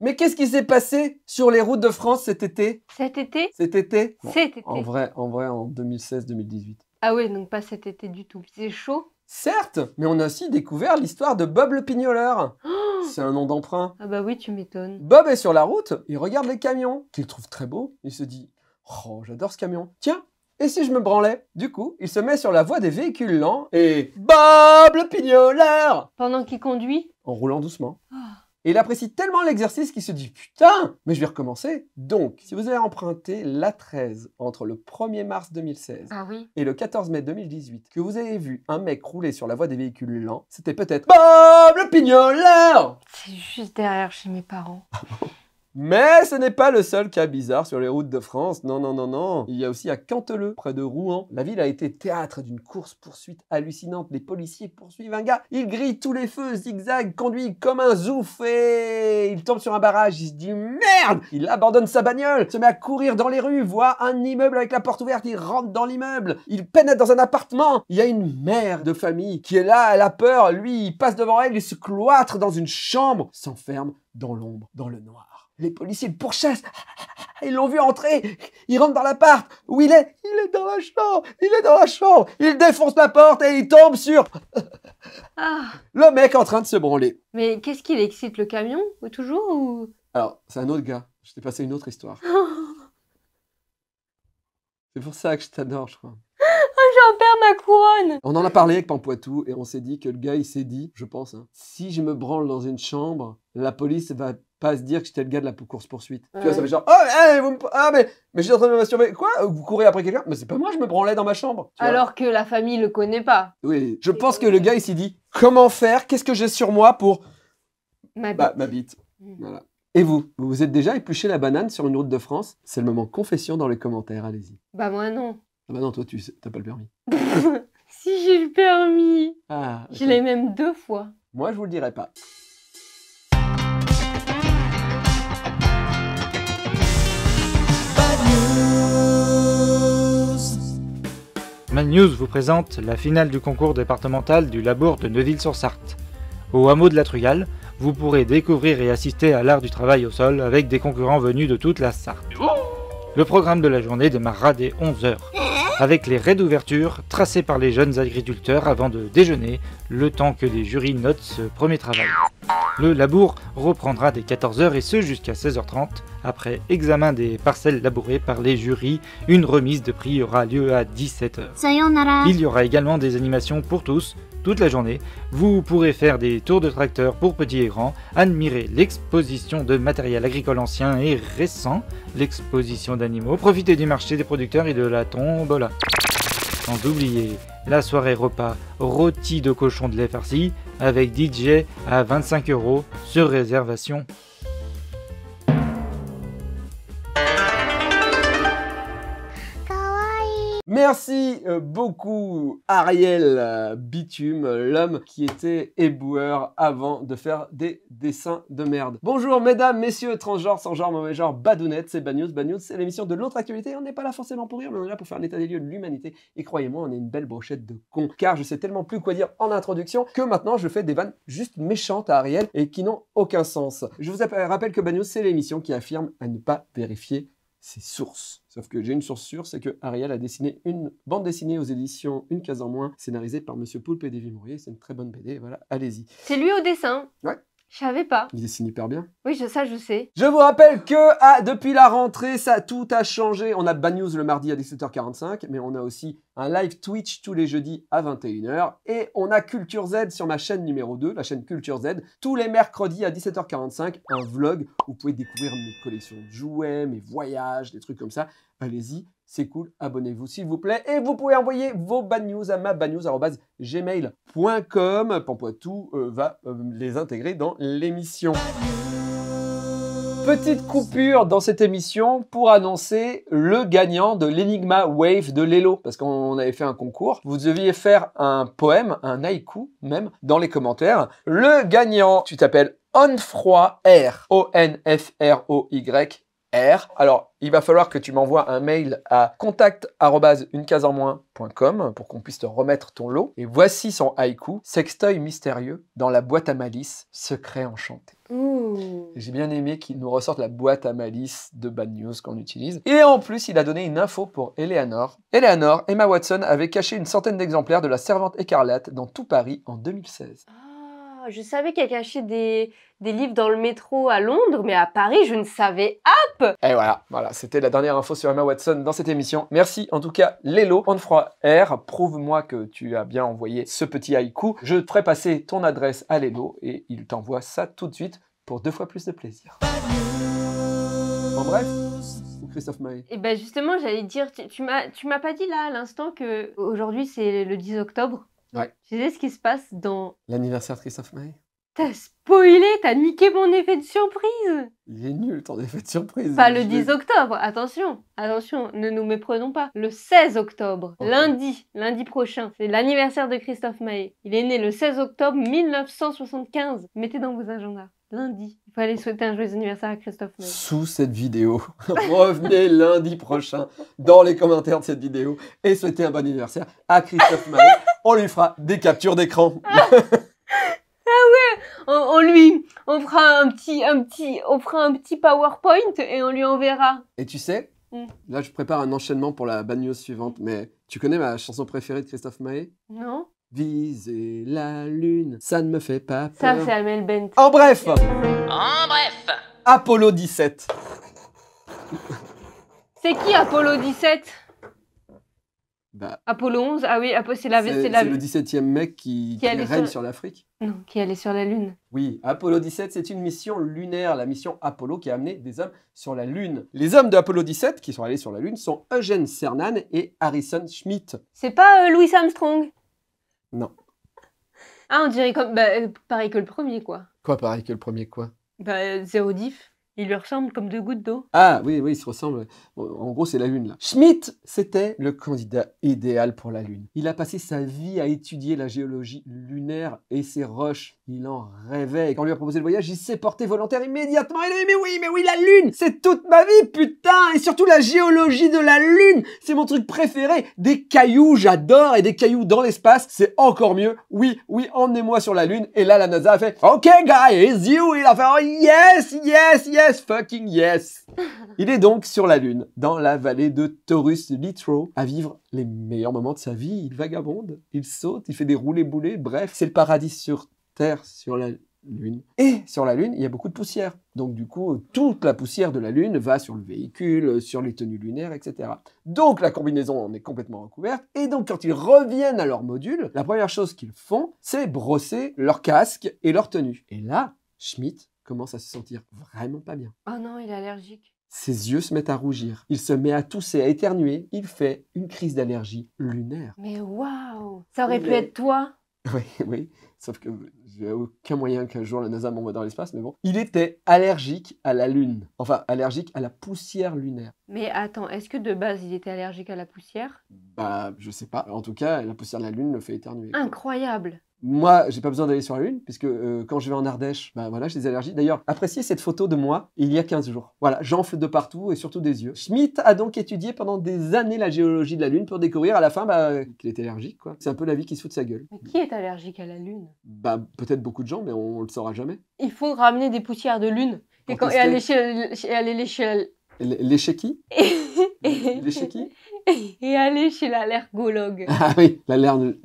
Mais qu'est-ce qui s'est passé sur les routes de France cet été Cet été Cet été Cet été. En vrai, en vrai, en 2016-2018. Ah oui, donc pas cet été du tout. C'est chaud. Certes, mais on a aussi découvert l'histoire de Bob le pignoleur. Oh! C'est un nom d'emprunt. Ah bah oui, tu m'étonnes. Bob est sur la route, il regarde les camions, qu'il trouve très beau. Il se dit Oh, j'adore ce camion. Tiens, et si je me branlais Du coup, il se met sur la voie des véhicules lents et Bob le pignoleur Pendant qu'il conduit En roulant doucement. Ah il apprécie tellement l'exercice qu'il se dit Putain, mais je vais recommencer. Donc, si vous avez emprunté l'A13 entre le 1er mars 2016 ah et le 14 mai 2018, que vous avez vu un mec rouler sur la voie des véhicules lents, c'était peut-être ah Bob le pignoleur C'est juste derrière chez mes parents. Ah mais ce n'est pas le seul cas bizarre sur les routes de France. Non, non, non, non. Il y a aussi à Canteleu, près de Rouen. La ville a été théâtre d'une course-poursuite hallucinante. Les policiers poursuivent un gars. Il grille tous les feux, zigzag, conduit comme un zouf et il tombe sur un barrage. Il se dit merde Il abandonne sa bagnole, se met à courir dans les rues, voit un immeuble avec la porte ouverte. Il rentre dans l'immeuble. Il pénètre dans un appartement. Il y a une mère de famille qui est là, elle a peur. Lui, il passe devant elle, il se cloître dans une chambre, s'enferme dans l'ombre, dans le noir. Les policiers le pourchassent. Ils l'ont vu entrer. Il rentre dans l'appart. Où il est Il est dans la chambre. Il est dans la chambre. Il défonce la porte et il tombe sur... Ah. Le mec en train de se branler. Mais qu'est-ce qui excite le camion toujours ou... Alors, c'est un autre gars. Je t'ai passé une autre histoire. c'est pour ça que je t'adore, je crois. Ah, j'en perds ma couronne On en a parlé avec Pampoitou et on s'est dit que le gars, il s'est dit, je pense, hein, si je me branle dans une chambre, la police va pas se dire que j'étais le gars de la course poursuite. Tu vois, ça fait genre, oh, ah, mais, je suis en train de me masturber. Quoi Vous courez après quelqu'un Mais c'est pas moi, je me branlais dans ma chambre. Alors que la famille le connaît pas. Oui, je pense que le gars, il s'est dit, comment faire Qu'est-ce que j'ai sur moi pour. Ma bah, bite. Mm. Et vous Vous vous êtes déjà épluché la banane sur une route de France C'est le moment confession dans les commentaires, allez-y. Bah, moi, non. Ah bah, non, toi, tu t'as pas le permis. si, j'ai le permis. Ah, Je l'ai même deux fois. Moi, je vous le dirai pas. Man News vous présente la finale du concours départemental du labour de Neuville-sur-Sarthe. Au hameau de la Trugale, vous pourrez découvrir et assister à l'art du travail au sol avec des concurrents venus de toute la Sarthe. Oh Le programme de la journée démarrera dès 11h avec les raies d'ouverture tracées par les jeunes agriculteurs avant de déjeuner, le temps que les jurys notent ce premier travail. Le labour reprendra dès 14h et ce jusqu'à 16h30. Après examen des parcelles labourées par les jurys, une remise de prix aura lieu à 17h. Il y aura également des animations pour tous, toute la journée, vous pourrez faire des tours de tracteurs pour petits et grands, admirer l'exposition de matériel agricole ancien et récent, l'exposition d'animaux, profiter du marché des producteurs et de la tombola. Sans oublier la soirée repas rôti de cochon de lait farci avec DJ à 25 euros sur réservation. Merci euh, beaucoup Ariel euh, Bitume, l'homme qui était éboueur avant de faire des dessins de merde. Bonjour mesdames, messieurs, transgenres, sans genre, mauvais genre, badounettes, c'est Bad News. c'est l'émission de l'autre actualité. On n'est pas là forcément pour rire, mais on est là pour faire un état des lieux de l'humanité. Et croyez-moi, on est une belle brochette de cons. Car je sais tellement plus quoi dire en introduction que maintenant je fais des vannes juste méchantes à Ariel et qui n'ont aucun sens. Je vous rappelle que Bad c'est l'émission qui affirme à ne pas vérifier ses sources. Sauf que j'ai une source sûre, c'est que Ariel a dessiné une bande dessinée aux éditions Une case en moins, scénarisée par Monsieur Poulpe et David Mourier. C'est une très bonne BD, voilà, allez-y. C'est lui au dessin Ouais. Je savais pas. Il dessine hyper bien. Oui, ça, je sais. Je vous rappelle que ah, depuis la rentrée, ça tout a changé. On a Bad News le mardi à 17h45, mais on a aussi un live Twitch tous les jeudis à 21h. Et on a Culture Z sur ma chaîne numéro 2, la chaîne Culture Z, tous les mercredis à 17h45, un vlog où vous pouvez découvrir mes collections de jouets, mes voyages, des trucs comme ça. Allez-y, c'est cool, abonnez-vous s'il vous plaît. Et vous pouvez envoyer vos bad news à mabadnews.gmail.com. Pampoitou euh, va euh, les intégrer dans l'émission. Petite coupure dans cette émission pour annoncer le gagnant de l'Enigma Wave de Lelo, parce qu'on avait fait un concours. Vous deviez faire un poème, un haïku même, dans les commentaires. Le gagnant, tu t'appelles Onfroy R. O-N-F-R-O-Y R. Alors, il va falloir que tu m'envoies un mail à contact.unecaseenmoins.com pour qu'on puisse te remettre ton lot. Et voici son haïku, sextoy mystérieux dans la boîte à malice, secret enchanté. J'ai bien aimé qu'il nous ressorte la boîte à malice de Bad News qu'on utilise. Et en plus, il a donné une info pour Eleanor. Eleanor, Emma Watson avait caché une centaine d'exemplaires de La Servante écarlate dans tout Paris en 2016 je savais qu'elle cachait des, des livres dans le métro à Londres, mais à Paris, je ne savais hop Et voilà, voilà, c'était la dernière info sur Emma Watson dans cette émission. Merci en tout cas, Lélo, froid Air, prouve-moi que tu as bien envoyé ce petit haïku. Je te ferai passer ton adresse à Lélo et il t'envoie ça tout de suite pour deux fois plus de plaisir. En bref, Christophe May. Et eh ben justement, j'allais dire, tu, tu m'as pas dit là à l'instant que aujourd'hui c'est le 10 octobre je ce qui se passe dans. L'anniversaire de Christophe May T'as spoilé, t'as niqué mon effet de surprise Il est nul ton effet de surprise Pas le 10 octobre, attention, attention, ne nous méprenons pas. Le 16 octobre, lundi, lundi prochain, c'est l'anniversaire de Christophe May. Il est né le 16 octobre 1975. Mettez dans vos agendas lundi. Il aller souhaiter un joyeux anniversaire à Christophe May. Sous cette vidéo. Revenez lundi prochain dans les commentaires de cette vidéo et souhaitez un bon anniversaire à Christophe May. On lui fera des captures d'écran. ah, ah ouais on, lui on fera un petit un petit on fera un petit PowerPoint et on lui enverra. Et tu sais, mm. là je prépare un enchaînement pour la bad news suivante mais tu connais ma chanson préférée de Christophe Maé Non. Viser la lune, ça ne me fait pas peur. Ça, c'est Amel Bent. En bref En bref Apollo 17. C'est qui Apollo 17 bah, Apollo 11 Ah oui, c'est la, c'est le 17e mec qui, règne sur, l'Afrique. Non, qui allé sur la Lune. Oui, Apollo 17, c'est une mission lunaire, la mission Apollo qui a amené des hommes sur la Lune. Les hommes d'Apollo 17 qui sont allés sur la Lune sont Eugene Cernan et Harrison Schmitt. C'est pas euh, Louis Armstrong non. Ah, on dirait comme. Bah, euh, pareil que le premier, quoi. Quoi, pareil que le premier, quoi Bah, euh, zéro diff. Il lui ressemble comme deux gouttes d'eau. Ah oui, oui, il se ressemble. en gros, c'est la Lune, là. Schmitt, c'était le candidat idéal pour la Lune. Il a passé sa vie à étudier la géologie lunaire et ses roches. Il en rêvait. quand on lui a proposé le voyage, il s'est porté volontaire immédiatement. Il a dit, mais oui, mais oui, la Lune, c'est toute ma vie, putain Et surtout la géologie de la Lune, c'est mon truc préféré. Des cailloux, j'adore, et des cailloux dans l'espace, c'est encore mieux. Oui, oui, emmenez-moi sur la Lune. Et là, la NASA a fait, OK, it's you. Il a fait, oh, yes, yes, yes Yes, fucking yes Il est donc sur la Lune, dans la vallée de Taurus Littrow, à vivre les meilleurs moments de sa vie. Il vagabonde, il saute, il fait des roulés-boulés, bref, c'est le paradis sur Terre, sur la Lune. Et sur la Lune, il y a beaucoup de poussière. Donc du coup, toute la poussière de la Lune va sur le véhicule, sur les tenues lunaires, etc. Donc la combinaison en est complètement recouverte. Et donc quand ils reviennent à leur module, la première chose qu'ils font, c'est brosser leur casque et leur tenue. Et là, Schmidt commence à se sentir vraiment pas bien. Oh non, il est allergique. Ses yeux se mettent à rougir. Il se met à tousser, à éternuer. Il fait une crise d'allergie lunaire. Mais waouh Ça aurait pu être toi Oui, oui. Sauf que j'ai aucun moyen qu'un jour la NASA m'envoie dans l'espace, mais bon. Il était allergique à la Lune. Enfin, allergique à la poussière lunaire. Mais attends, est-ce que de base il était allergique à la poussière Bah, je sais pas. En tout cas, la poussière de la Lune le fait éternuer. Incroyable moi, j'ai pas besoin d'aller sur la Lune, puisque euh, quand je vais en Ardèche, ben voilà, j'ai des allergies. D'ailleurs, appréciez cette photo de moi il y a 15 jours. Voilà, j'enfle de partout et surtout des yeux. Schmidt a donc étudié pendant des années la géologie de la Lune pour découvrir à la fin bah, qu'il est allergique. C'est un peu la vie qui se fout de sa gueule. qui est allergique à la Lune Bah peut-être beaucoup de gens, mais on, le saura jamais. Il faut ramener des poussières de Lune et, quand, aller et aller lécher. Lécher qui Lécher qui et aller chez l'allergologue. Ah oui, l'allergologue.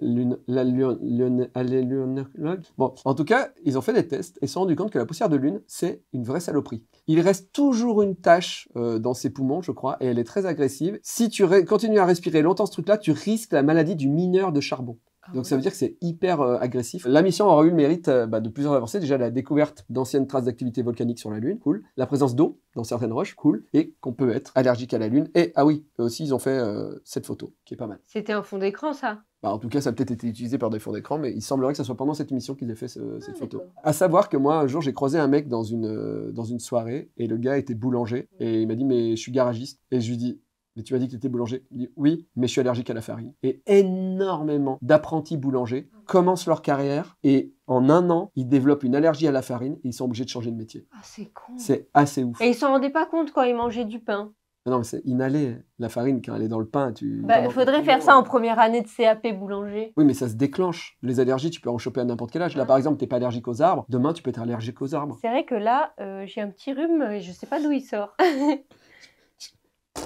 Bon, en tout cas, ils ont fait des tests et se sont rendus compte que la poussière de lune, c'est une vraie saloperie. Il reste toujours une tache euh, dans ses poumons, je crois, et elle est très agressive. Si tu continues à respirer longtemps ce truc-là, tu risques la maladie du mineur de charbon. Ah Donc ça veut dire que c'est hyper euh, agressif. La mission aura eu le mérite euh, bah, de plusieurs avancées. Déjà la découverte d'anciennes traces d'activité volcanique sur la Lune, cool. La présence d'eau dans certaines roches, cool. Et qu'on peut être allergique à la Lune. Et ah oui, eux aussi ils ont fait euh, cette photo, qui est pas mal. C'était un fond d'écran ça bah, en tout cas, ça a peut-être été utilisé par des fonds d'écran, mais il semblerait que ce soit pendant cette mission qu'ils aient fait ah, cette photo. À savoir que moi, un jour, j'ai croisé un mec dans une, dans une soirée, et le gars était boulanger, et il m'a dit, mais je suis garagiste. Et je lui dis, mais tu m'as dit que tu étais boulanger. oui, mais je suis allergique à la farine. Et énormément d'apprentis boulangers ah. commencent leur carrière et en un an, ils développent une allergie à la farine et ils sont obligés de changer de métier. Ah, c'est con. C'est assez ouf. Et ils s'en rendaient pas compte quand ils mangeaient du pain. Non, mais c'est inhalé. La farine, quand elle est dans le pain, tu. Il bah, faudrait faire ça en première année de CAP boulanger. Oui, mais ça se déclenche. Les allergies, tu peux en choper à n'importe quel âge. Là, ah. par exemple, tu n'es pas allergique aux arbres. Demain, tu peux être allergique aux arbres. C'est vrai que là, euh, j'ai un petit rhume et je sais pas d'où il sort.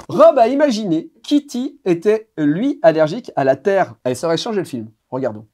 Rob a imaginé Kitty était, lui, allergique à la terre. Elle serait changé le film. Regardons.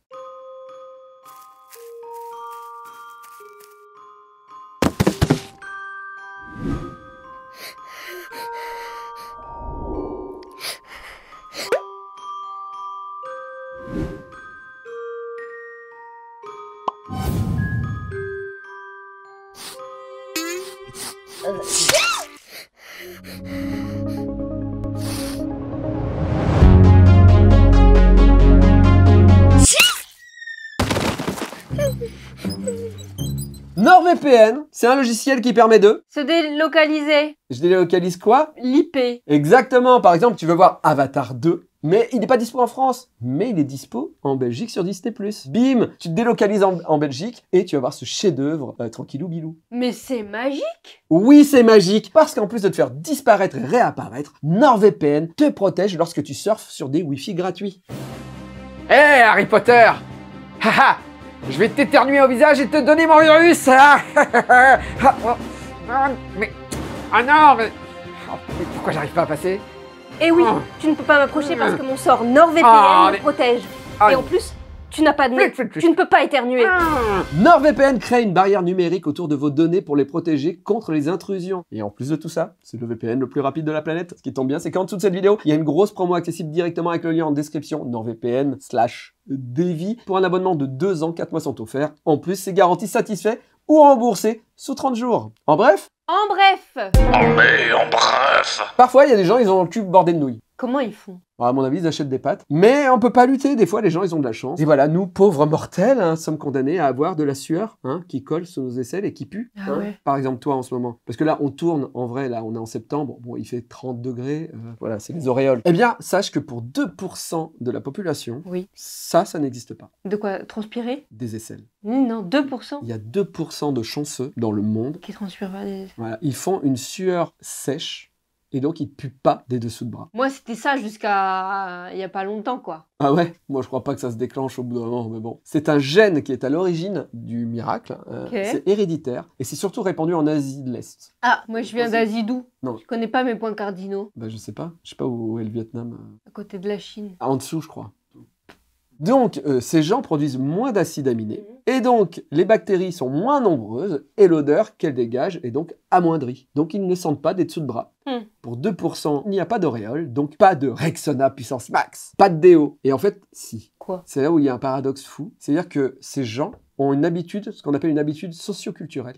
c'est un logiciel qui permet de se délocaliser. Je délocalise quoi L'IP. Exactement. Par exemple, tu veux voir Avatar 2, mais il n'est pas dispo en France. Mais il est dispo en Belgique sur Disney+. Bim Tu te délocalises en, Belgique et tu vas voir ce chef-d'œuvre euh, tranquillou bilou. Mais c'est magique Oui, c'est magique Parce qu'en plus de te faire disparaître et réapparaître, NordVPN te protège lorsque tu surfes sur des Wi-Fi gratuits. Hé, Harry Potter ha je vais t'éternuer au visage et te donner mon virus hein. ah, oh, mais... Ah non, oh, mais... pourquoi j'arrive pas à passer Eh oui, oh. tu ne peux pas m'approcher parce que mon sort ah, NordVPN me protège. Et en plus, tu n'as pas de nez. Tu ne peux pas éternuer. Ah. NordVPN crée une barrière numérique autour de vos données pour les protéger contre les intrusions. Et en plus de tout ça, c'est le VPN le plus rapide de la planète. Ce qui tombe bien, c'est qu'en dessous de cette vidéo, il y a une grosse promo accessible directement avec le lien en description NordVPN slash DV pour un abonnement de 2 ans, 4 mois sont offerts. En plus, c'est garanti satisfait ou remboursé sous 30 jours. En bref En bref En bref Parfois, il y a des gens, ils ont le cul bordé de nouilles. Comment ils font À mon avis, ils achètent des pâtes. Mais on peut pas lutter. Des fois, les gens, ils ont de la chance. Et voilà, nous, pauvres mortels, hein, sommes condamnés à avoir de la sueur hein, qui colle sous nos aisselles et qui pue. Ah hein. Par exemple, toi, en ce moment. Parce que là, on tourne, en vrai, là, on est en septembre. Bon, il fait 30 degrés. Euh, voilà, c'est les auréoles. Eh bien, sache que pour 2% de la population, oui. ça, ça n'existe pas. De quoi Transpirer Des aisselles. Non, 2%. Il y a 2% de chanceux dans le monde qui transpirent pas des aisselles. Voilà, ils font une sueur sèche et donc il pue pas des dessous de bras. Moi, c'était ça jusqu'à euh, il y a pas longtemps, quoi. Ah ouais Moi, je crois pas que ça se déclenche au bout d'un moment, mais bon. C'est un gène qui est à l'origine du miracle. Hein. C'est héréditaire et c'est surtout répandu en Asie de l'Est. Ah, moi, je viens d'Asie d'où Non. Je connais pas mes points cardinaux. Bah, je sais pas. Je sais pas où est le Vietnam. Euh. À côté de la Chine. Ah, en dessous, je crois. Donc, euh, ces gens produisent moins d'acides aminés, et donc les bactéries sont moins nombreuses, et l'odeur qu'elles dégagent est donc amoindrie. Donc, ils ne sentent pas des dessous de bras. Hmm. Pour 2%, il n'y a pas d'auréole, donc pas de Rexona puissance max, pas de déo. Et en fait, si. Quoi C'est là où il y a un paradoxe fou. C'est-à-dire que ces gens ont une habitude, ce qu'on appelle une habitude socioculturelle.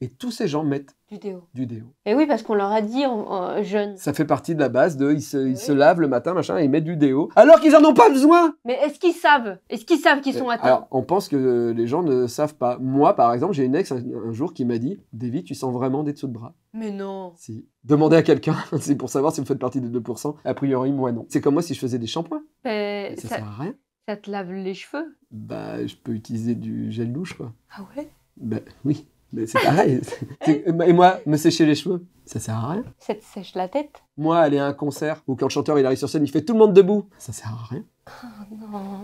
Et tous ces gens mettent du déo. Du déo. Et oui, parce qu'on leur a dit en jeunes. Ça fait partie de la base de ils se, lavent le matin, machin, et ils mettent du déo, alors qu'ils en ont pas besoin. Mais est-ce qu'ils savent Est-ce qu'ils savent qu'ils sont atteints Alors, on pense que les gens ne savent pas. Moi, par exemple, j'ai une ex un, jour qui m'a dit David, tu sens vraiment des dessous de bras Mais non. Si. Demandez à quelqu'un, c'est pour savoir si vous faites partie des 2%. A priori, moi, non. C'est comme moi si je faisais des shampoings. Ben, ça, ça sert à rien. Ça te lave les cheveux Bah, je peux utiliser du gel douche, quoi. Ah ouais Bah, oui. Mais c'est pareil. et moi, me sécher les cheveux, ça sert à rien. Ça te sèche la tête Moi, aller à un concert où quand le chanteur il arrive sur scène, il fait tout le monde debout, ça sert à rien. Oh,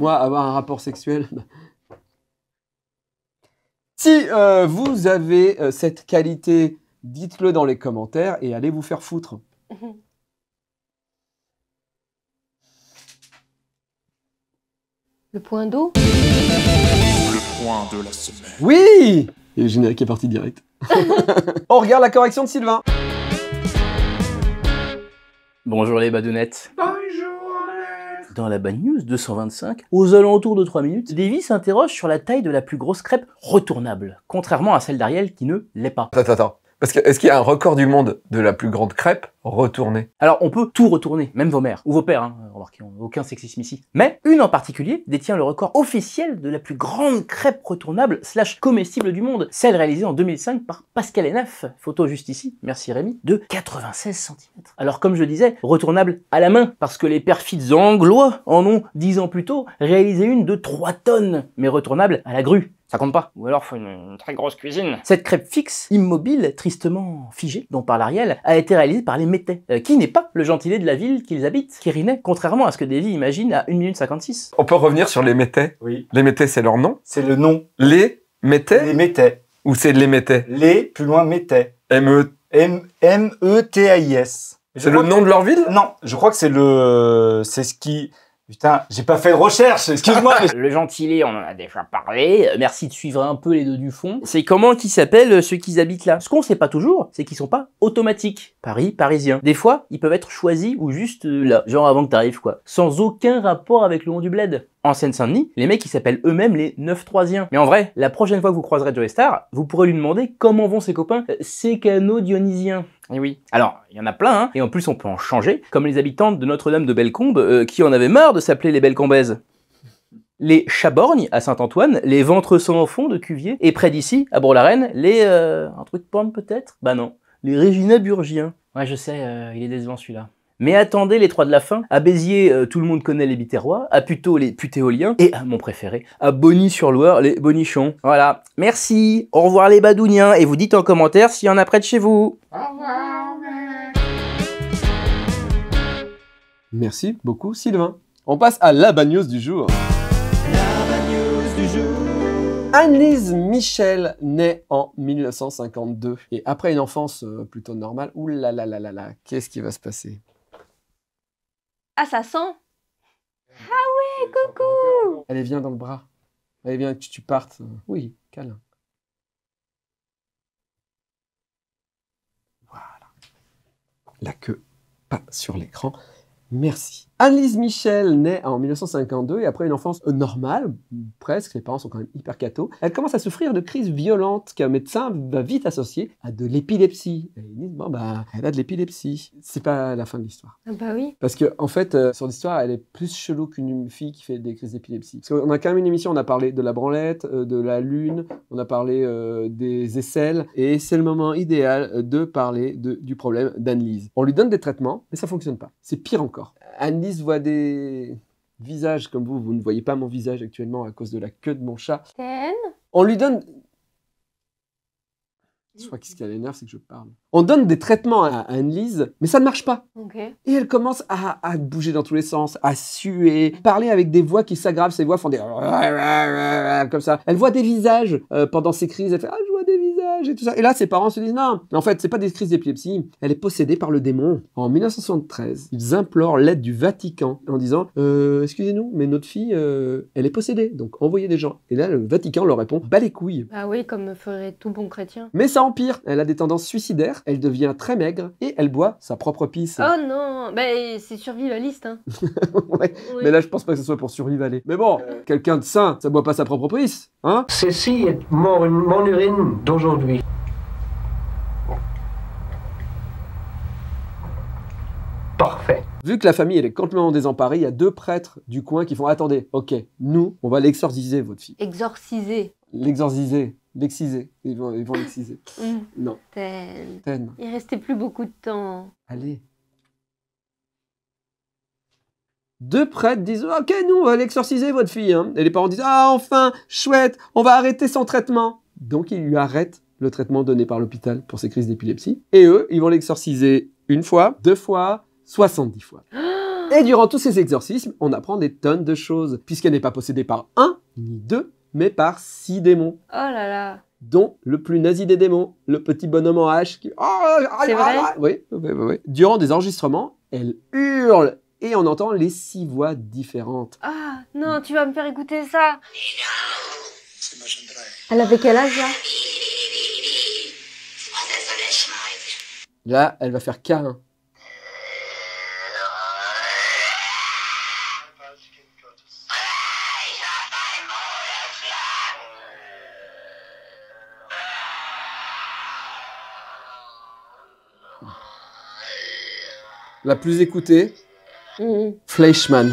moi, avoir un rapport sexuel. si euh, vous avez euh, cette qualité, dites-le dans les commentaires et allez vous faire foutre. Mhm. Le point d'eau Le point de la semaine. Oui et le générique est parti direct. On regarde la correction de Sylvain. Bonjour les badounettes. Bonjour dans la Bad News 225, aux alentours de 3 minutes, Davy s'interroge sur la taille de la plus grosse crêpe retournable, contrairement à celle d'Ariel qui ne l'est pas. Attends, attends, parce que est-ce qu'il y a un record du monde de la plus grande crêpe retournée Alors on peut tout retourner, même vos mères ou vos pères, hein, remarquez, hein, aucun sexisme ici. Mais une en particulier détient le record officiel de la plus grande crêpe retournable slash comestible du monde, celle réalisée en 2005 par Pascal Enaf, photo juste ici, merci Rémi, de 96 cm. Alors comme je disais, retournable à la main, parce que les perfides anglois en ont, dix ans plus tôt, réalisé une de 3 tonnes, mais retournable à la grue. Ça compte pas. Ou alors faut une, très grosse cuisine. Cette crêpe fixe, immobile, tristement figée, dont parle Ariel, a été réalisée par les Métais, euh, qui n'est pas le gentilé de la ville qu'ils habitent, Kirinet, contrairement à ce que Davy imagine à 1 minute 56. On peut revenir sur les Métais Oui. Les Métais, c'est leur nom C'est le nom. Les Métais Les Métais. Ou c'est les Métais Les, plus loin, Métais. M-E... M-E-T-A-I-S. C'est le nom de leur ville Non, je crois que c'est le... C'est ce qui... Putain, j'ai pas fait de recherche, excuse-moi. le gentilé, on en a déjà parlé. Merci de suivre un peu les deux du fond. C'est comment qu'ils s'appellent euh, ceux qui habitent là Ce qu'on sait pas toujours, c'est qu'ils sont pas automatiques. Paris, parisien. Des fois, ils peuvent être choisis ou juste euh, là, genre avant que t'arrives quoi. Sans aucun rapport avec le nom du bled. En Seine-Saint-Denis, les mecs ils s'appellent eux-mêmes les 9 3 Mais en vrai, la prochaine fois que vous croiserez Joey Star, vous pourrez lui demander comment vont ses copains euh, ses canaux dionysiens. Et eh oui. Alors, il y en a plein, hein. et en plus on peut en changer, comme les habitantes de Notre-Dame de Bellecombe euh, qui en avaient marre de s'appeler les Bellecombaises. Les Chaborgnes à Saint-Antoine, les Ventres sans fond de Cuvier, et près d'ici, à Bourg-la-Reine, les... Euh, un truc de pomme peut-être Bah non, les Régina Burgiens. Ouais, je sais, euh, il est décevant celui-là. Mais attendez les trois de la fin. À Béziers, euh, tout le monde connaît les Biterrois. À Puteaux, les Putéoliens. Et à mon préféré, à Bonny-sur-Loire, les Bonichons. Voilà. Merci. Au revoir les Badouniens. Et vous dites en commentaire s'il y en a près de chez vous. Au revoir. Merci beaucoup Sylvain. On passe à la du jour. La bagnose du jour. Annelise Michel naît en 1952 et après une enfance euh, plutôt normale, oulalalala, qu'est-ce qui va se passer Assassin ah, ça sent Ah ouais, coucou hein. Allez, viens dans le bras. Allez, viens, que tu, tu partes. Oui, câlin. Voilà. La queue pas sur l'écran. Merci anne Michel naît en 1952 et après une enfance normale, presque, les parents sont quand même hyper cathos, elle commence à souffrir de crises violentes qu'un médecin va vite associer à de l'épilepsie. bon bah, elle a de l'épilepsie. C'est pas la fin de l'histoire. Ah bah oui. Parce que, en fait, euh, sur l'histoire, elle est plus chelou qu'une fille qui fait des crises d'épilepsie. Parce qu'on a quand même une émission, on a parlé de la branlette, euh, de la lune, on a parlé euh, des aisselles, et c'est le moment idéal de parler du problème danne On lui donne des traitements, mais ça fonctionne pas. C'est pire encore voit des visages comme vous. Vous ne voyez pas mon visage actuellement à cause de la queue de mon chat. On lui donne. Je crois ce qui l'énerve, c'est que je parle. On donne des traitements à Anne-Lise, mais ça ne marche pas. Et elle commence à, bouger dans tous les sens, à suer, parler avec des voix qui s'aggravent. Ses voix font des... comme ça. Elle voit des visages euh, pendant ses crises. Elle fait « Ah, je vois des visages !» et tout ça. Et là, ses parents se disent non. en fait, c'est pas des crises d'épilepsie. Elle est possédée par le démon. En 1973, ils implorent l'aide du Vatican en disant euh, excusez-nous, mais notre fille, euh, elle est possédée. Donc envoyez des gens. Et là, le Vatican leur répond bah les couilles. Ah oui, comme ferait tout bon chrétien. Mais ça empire. Elle a des tendances suicidaires. Elle devient très maigre et elle boit sa propre pisse. Oh non, bah, c'est survivaliste. Hein. ouais. Mais là, je pense pas que ce soit pour survivaler. Mais bon, euh. quelqu'un de sain, ça boit pas sa propre pisse, hein Ceci est mon, mon urine d'aujourd'hui. parfait. Vu que la famille elle est complètement désemparée, il y a deux prêtres du coin qui font attendez, ok, nous, on va l'exorciser votre fille. Exorciser. L'exorciser. L'exciser. Ils vont, l'exciser. Hum, non. Ten. Il restait plus beaucoup de temps. Allez. Deux prêtres disent Ok, nous, on va l'exorciser, votre fille. Hein. Et les parents disent Ah, enfin, chouette, on va arrêter son traitement. Donc, ils lui arrêtent le traitement donné par l'hôpital pour ses crises d'épilepsie. Et eux, ils vont l'exorciser une fois, deux fois, 70 fois. Et durant tous ces exorcismes, on apprend des tonnes de choses, puisqu'elle n'est pas possédée par un ni deux, mais par six démons. Oh là là dont le plus nazi des démons, le petit bonhomme en hache qui... Oh, ah, ah, C'est ah, vrai oui, oui, oui. Durant des enregistrements, elle hurle et on entend les six voix différentes. Ah non, tu vas me faire écouter ça Elle avait quel âge là Là, elle va faire câlin. la plus écoutée, mm. Fleischmann.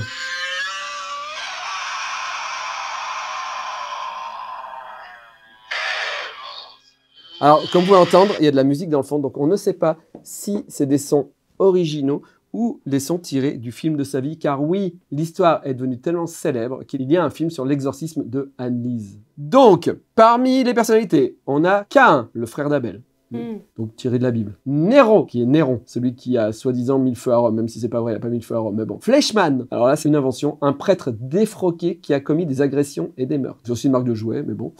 Alors, comme vous pouvez entendre, il y a de la musique dans le fond, donc on ne sait pas si c'est des sons originaux ou des sons tirés du film de sa vie, car oui, l'histoire est devenue tellement célèbre qu'il y a un film sur l'exorcisme de Anne-Lise. Donc, parmi les personnalités, on a Cain, le frère d'Abel. Mm. Donc tiré de la Bible. Néron, qui est Néron, celui qui a soi-disant mille feux à Rome, même si c'est pas vrai, il a pas mille feux à Rome, mais bon. Fleshman, alors là c'est une invention, un prêtre défroqué qui a commis des agressions et des meurtres. C'est aussi une marque de jouet, mais bon.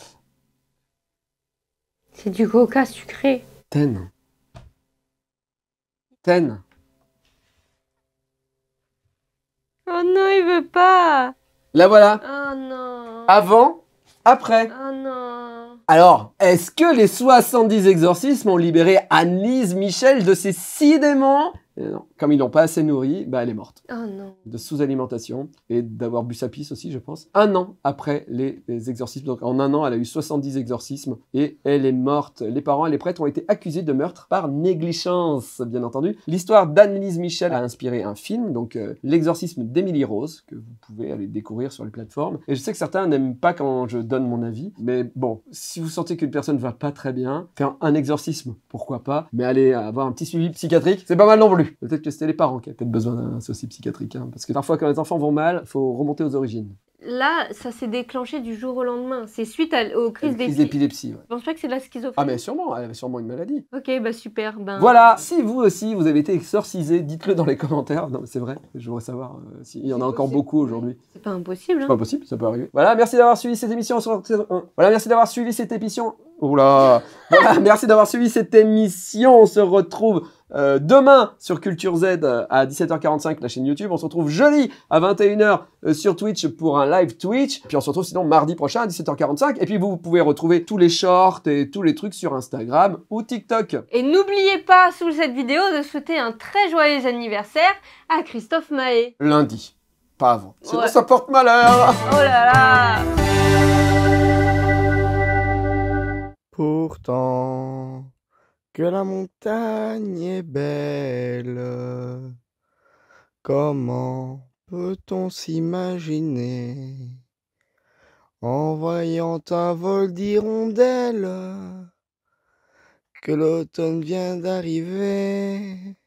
C'est du coca sucré. Ten. Ten. Oh non, il veut pas. Là voilà. Oh non. Avant, après. Oh non. Alors, est-ce que les 70 exorcismes ont libéré Anise Michel de ses six démons comme ils l'ont pas assez nourri, bah, elle est morte. Oh non. De sous-alimentation et d'avoir bu sa pisse aussi, je pense. Un an après les, exorcismes. Donc en un an, elle a eu 70 exorcismes et elle est morte. Les parents et les prêtres ont été accusés de meurtre par négligence, bien entendu. L'histoire d'Annelise Michel a inspiré un film, donc euh, L'exorcisme d'Émilie Rose, que vous pouvez aller découvrir sur les plateformes. Et je sais que certains n'aiment pas quand je donne mon avis, mais bon, si vous sentez qu'une personne va pas très bien, faire un exorcisme, pourquoi pas, mais aller avoir un petit suivi psychiatrique, c'est pas mal non plus. Peut-être que c'était les parents qui avaient besoin d'un souci psychiatrique. Hein. parce que parfois, quand les enfants vont mal, il faut remonter aux origines là, ça s'est déclenché du jour au lendemain. C'est suite aux crises d'épilepsie. Je pense pas que c'est de la schizophrénie Ah, mais sûrement, elle avait sûrement une maladie. Ok, bah super. Ben voilà, si vous aussi, vous avez été exorcisé, dites-le dans les commentaires. Non, c'est vrai, je voudrais savoir euh, s'il y en a encore beaucoup aujourd'hui. C'est pas impossible. Hein. C'est pas possible, ça peut arriver. Voilà, merci d'avoir suivi cette émission. Euh, voilà, merci d'avoir suivi cette émission. Oula Merci d'avoir suivi cette émission. On se retrouve euh, demain sur Culture Z à 17h45, la chaîne YouTube. On se retrouve jeudi à 21h euh, sur Twitch pour un live Twitch. Puis on se retrouve sinon mardi prochain à 17h45. Et puis vous, pouvez retrouver tous les shorts et tous les trucs sur Instagram ou TikTok. Et n'oubliez pas sous cette vidéo de souhaiter un très joyeux anniversaire à Christophe Mahé. Lundi, pas avant. ça porte malheur. oh là là. Pourtant que la montagne est belle. Comment Peut-on s'imaginer en voyant un vol d'hirondelles que l'automne vient d'arriver